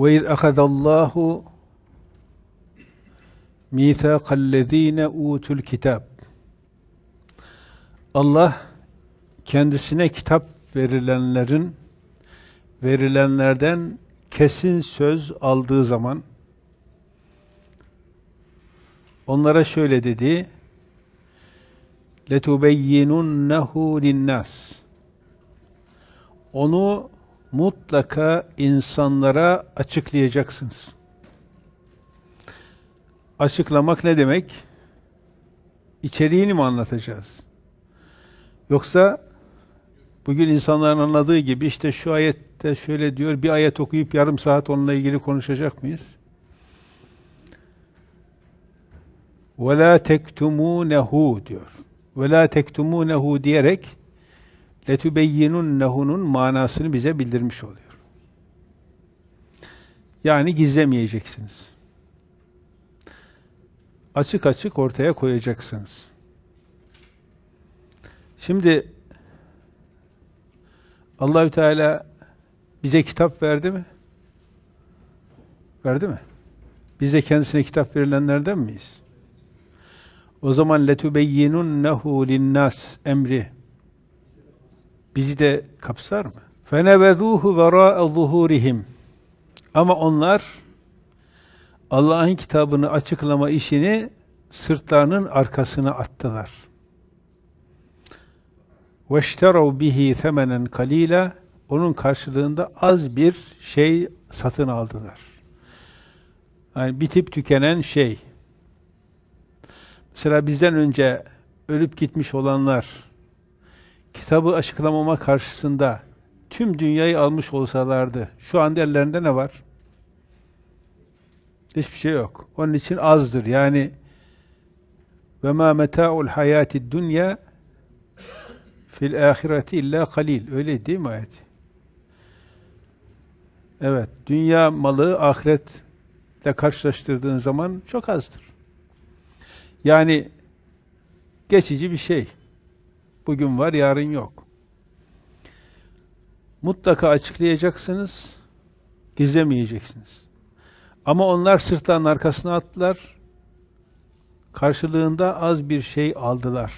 وَاِذْ اَخَذَ اللّٰهُ مِيثَاقَ الَّذ۪ينَ اُوتُ الْكِتَابِ Allah kendisine kitap verilenlerin verilenlerden kesin söz aldığı zaman onlara şöyle dedi لَتُبَيِّنُنَّهُ لِلنَّاسِ Onu mutlaka insanlara açıklayacaksınız. Açıklamak ne demek? İçeriğini mi anlatacağız? Yoksa bugün insanların anladığı gibi işte şu ayette şöyle diyor, bir ayet okuyup yarım saat onunla ilgili konuşacak mıyız? وَلَا تَكْتُمُونَهُ diyor. وَلَا تَكْتُمُونَهُ diyerek nehunun manasını bize bildirmiş oluyor. Yani gizlemeyeceksiniz. Açık açık ortaya koyacaksınız. Şimdi Allahü Teala bize kitap verdi mi? Verdi mi? Biz de kendisine kitap verilenlerden miyiz? O zaman letübeyyinunnehu linnas emri bizi de kapsar mı? فَنَبَذُوهُ وَرَاءَ ظُهُورِهِمْ Ama onlar Allah'ın kitabını açıklama işini sırtlarının arkasına attılar. وَاشْتَرَوْ bihi ثَمَنًا kalila Onun karşılığında az bir şey satın aldılar. Yani bitip tükenen şey. Mesela bizden önce ölüp gitmiş olanlar kitabı açıklamama karşısında tüm dünyayı almış olsalardı şu anda ellerinde ne var? Hiçbir şey yok. Onun için azdır. Yani ve ma meta'ul hayati dunya fil ahireti illa kalil. Öyle değil mi ayet? Evet. Dünya malı ahiretle karşılaştırdığın zaman çok azdır. Yani geçici bir şey. Bugün var, yarın yok. Mutlaka açıklayacaksınız, gizlemeyeceksiniz. Ama onlar sırttan arkasına attılar, karşılığında az bir şey aldılar.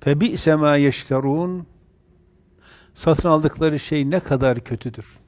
فَبِئْسَ مَا يَشْتَرُونَ Satın aldıkları şey ne kadar kötüdür.